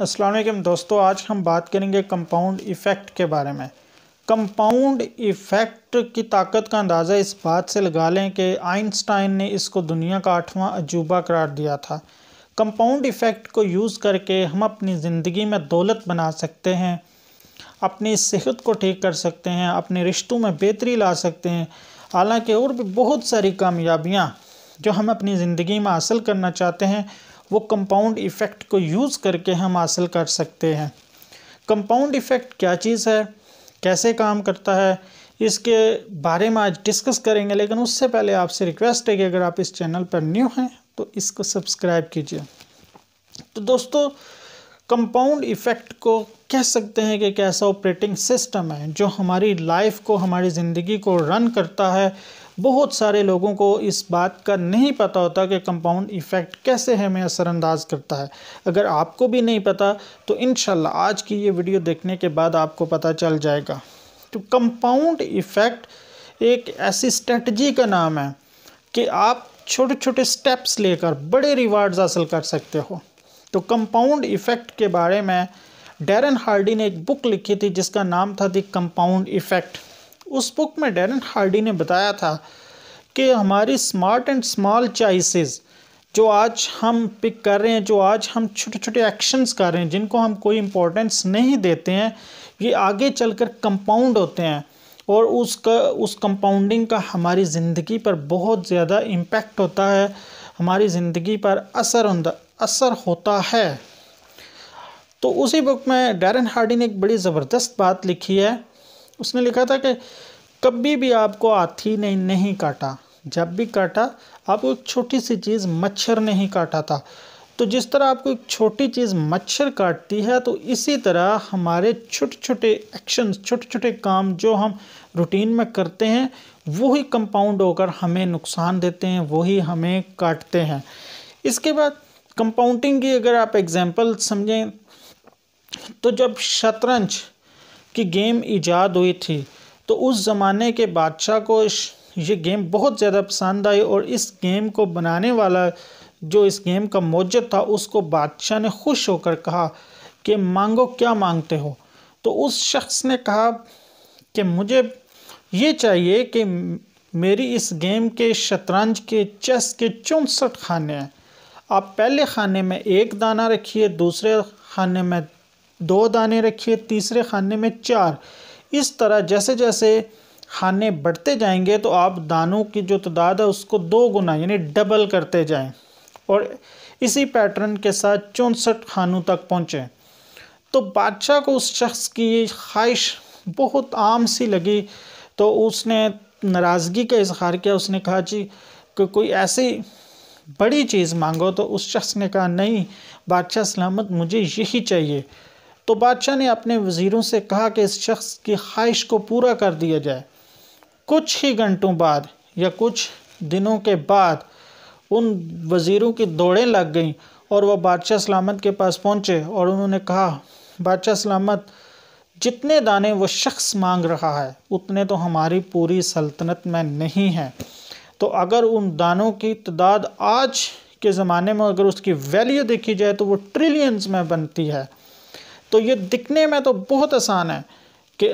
असलम दोस्तों आज हम बात करेंगे कंपाउंड इफ़ेक्ट के बारे में कंपाउंड इफ़ेक्ट की ताकत का अंदाज़ा इस बात से लगा लें कि आइंस्टाइन ने इसको दुनिया का आठवां अजूबा करार दिया था कंपाउंड इफ़ेक्ट को यूज़ करके हम अपनी ज़िंदगी में दौलत बना सकते हैं अपनी सेहत को ठीक कर सकते हैं अपने रिश्तों में बेहतरी ला सकते हैं हालांकि और भी बहुत सारी कामयाबियाँ जो हम अपनी ज़िंदगी में हासिल करना चाहते हैं वो कंपाउंड इफ़ेक्ट को यूज़ करके हम हासिल कर सकते हैं कंपाउंड इफ़ेक्ट क्या चीज़ है कैसे काम करता है इसके बारे में आज डिस्कस करेंगे लेकिन उससे पहले आपसे रिक्वेस्ट है कि अगर आप इस चैनल पर न्यू हैं तो इसको सब्सक्राइब कीजिए तो दोस्तों कंपाउंड इफ़ेक्ट को कह सकते हैं कि कैसा ऑपरेटिंग सिस्टम है जो हमारी लाइफ को हमारी ज़िंदगी को रन करता है बहुत सारे लोगों को इस बात का नहीं पता होता कि कंपाउंड इफ़ेक्ट कैसे हमें असरानंदाज करता है अगर आपको भी नहीं पता तो इन आज की ये वीडियो देखने के बाद आपको पता चल जाएगा तो कंपाउंड इफ़ेक्ट एक ऐसी स्ट्रेटजी का नाम है कि आप छोटे छोटे स्टेप्स लेकर बड़े रिवार्ड्स हासिल कर सकते हो तो कंपाउंड इफ़ेक्ट के बारे में डेरन हार्डी ने एक बुक लिखी थी जिसका नाम था दी कंपाउंड इफ़ेक्ट उस बुक में डेरन हार्डी ने बताया था कि हमारी स्मार्ट एंड स्मॉल चॉइसेस जो आज हम पिक कर रहे हैं जो आज हम छोटे छोटे एक्शंस कर रहे हैं जिनको हम कोई इम्पोर्टेंस नहीं देते हैं ये आगे चलकर कंपाउंड होते हैं और उसका उस कंपाउंडिंग का हमारी ज़िंदगी पर बहुत ज़्यादा इम्पेक्ट होता है हमारी ज़िंदगी पर असर असर होता है तो उसी बुक में डैरन हार्डी ने एक बड़ी ज़बरदस्त बात लिखी है उसने लिखा था कि कभी भी आपको हाथी ने नहीं काटा जब भी काटा आपको एक छोटी सी चीज़ मच्छर ने ही काटा था तो जिस तरह आपको एक छोटी चीज़ मच्छर काटती है तो इसी तरह हमारे छोटे छोटे एक्शन छोटे छोटे काम जो हम रूटीन में करते हैं वही कंपाउंड होकर हमें नुकसान देते हैं वही हमें काटते हैं इसके बाद कंपाउंडिंग की अगर आप एग्जांपल समझें तो जब शतरंज की गेम ईजाद हुई थी तो उस ज़माने के बादशाह को ये गेम बहुत ज़्यादा पसंद आई और इस गेम को बनाने वाला जो इस गेम का मौजद था उसको बादशाह ने खुश होकर कहा कि मांगो क्या मांगते हो तो उस शख्स ने कहा कि मुझे ये चाहिए कि मेरी इस गेम के शतरंज के चेस के चौंसठ खाने हैं आप पहले खाने में एक दाना रखिए दूसरे खाने में दो दाने रखिए तीसरे खाने में चार इस तरह जैसे जैसे खाने बढ़ते जाएंगे तो आप दानों की जो तादाद है उसको दो गुना यानी डबल करते जाएं और इसी पैटर्न के साथ चौंसठ खानों तक पहुँचें तो बादशाह को उस शख्स की ख्वाहिश बहुत आम सी लगी तो उसने नाराज़गी का इजहार किया उसने कहा जी कि कोई ऐसी बड़ी चीज़ मांगो तो उस शख्स ने कहा नहीं बादशाह सलामत मुझे यही चाहिए तो बादशाह ने अपने वज़ीरों से कहा कि इस शख्स की ख्वाहिश को पूरा कर दिया जाए कुछ ही घंटों बाद या कुछ दिनों के बाद उन वज़ीरों की दौड़ें लग गईं और वह बादशाह सलामत के पास पहुँचे और उन्होंने कहा बादशाह सलामत जितने दाने वो शख्स मांग रहा है उतने तो हमारी पूरी सल्तनत में नहीं हैं तो अगर उन दानों की तादाद आज के ज़माने में अगर उसकी वैल्यू देखी जाए तो वो ट्रिलियंस में बनती है तो ये दिखने में तो बहुत आसान है कि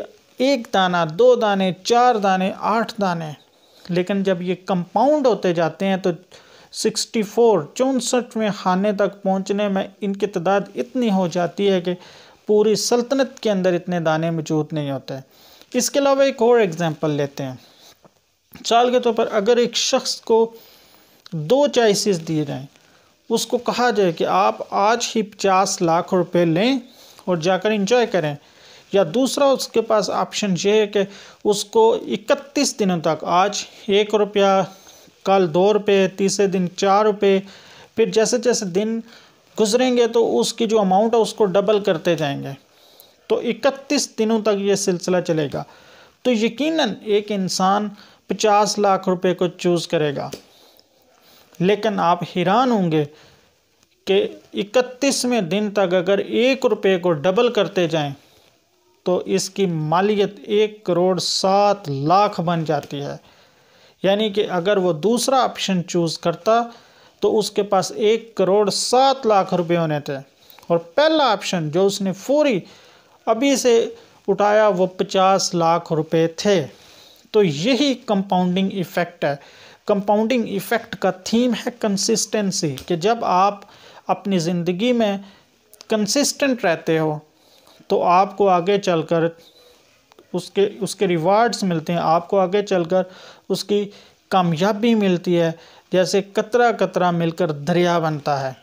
एक दाना दो दाने चार दाने आठ दाने लेकिन जब ये कंपाउंड होते जाते हैं तो 64 फोर चौंसठवें खाने तक पहुंचने में इनकी तादाद इतनी हो जाती है कि पूरी सल्तनत के अंदर इतने दाने मौजूद नहीं होते इसके अलावा एक और एग्ज़ाम्पल लेते हैं मिसाल के तौर तो पर अगर एक शख्स को दो चॉइसिस दिए जाएँ उसको कहा जाए कि आप आज ही पचास लाख रुपए लें और जाकर इंजॉय करें या दूसरा उसके पास ऑप्शन ये है कि उसको 31 दिनों तक आज एक रुपया कल दो रुपये तीसरे दिन चार रुपये फिर जैसे जैसे दिन गुजरेंगे तो उसकी जो अमाउंट है उसको डबल करते जाएंगे तो 31 दिनों तक ये सिलसिला चलेगा तो यकीनन एक इंसान 50 लाख रुपए को चूज़ करेगा लेकिन आप हैरान होंगे के इकतीसवें दिन तक अगर एक रुपये को डबल करते जाएं तो इसकी मालियत एक करोड़ सात लाख बन जाती है यानी कि अगर वो दूसरा ऑप्शन चूज़ करता तो उसके पास एक करोड़ सात लाख रुपए होने थे और पहला ऑप्शन जो उसने फौरी अभी से उठाया वो पचास लाख रुपए थे तो यही कंपाउंडिंग इफ़ेक्ट है कंपाउंडिंग इफ़ेक्ट का थीम है कंसिस्टेंसी कि जब आप अपनी ज़िंदगी में कंसिस्टेंट रहते हो तो आपको आगे चलकर उसके उसके रिवार्ड्स मिलते हैं आपको आगे चलकर उसकी कामयाबी मिलती है जैसे कतरा कतरा मिलकर दरिया बनता है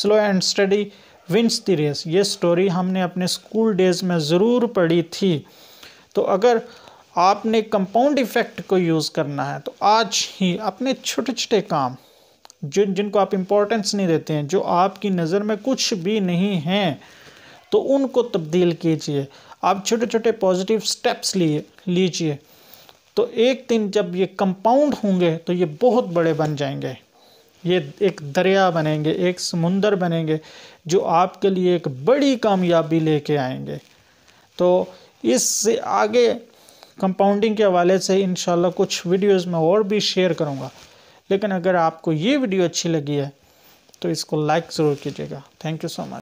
slow and steady wins the race ये स्टोरी हमने अपने स्कूल डेज़ में ज़रूर पढ़ी थी तो अगर आपने कंपाउंड इफ़ेक्ट को यूज़ करना है तो आज ही अपने छोटे छोटे काम जिन जिनको आप इम्पोर्टेंस नहीं देते हैं जो आपकी नज़र में कुछ भी नहीं हैं तो उनको तब्दील कीजिए आप छोटे छोटे पॉजिटिव स्टेप्स लिए लीजिए तो एक दिन जब ये कंपाउंड होंगे तो ये बहुत बड़े बन जाएंगे ये एक दरिया बनेंगे एक समुंदर बनेंगे जो आपके लिए एक बड़ी कामयाबी लेके आएंगे तो इससे आगे कंपाउंडिंग के हवाले से इन कुछ वीडियोस में और भी शेयर करूँगा लेकिन अगर आपको ये वीडियो अच्छी लगी है तो इसको लाइक ज़रूर कीजिएगा थैंक यू सो मच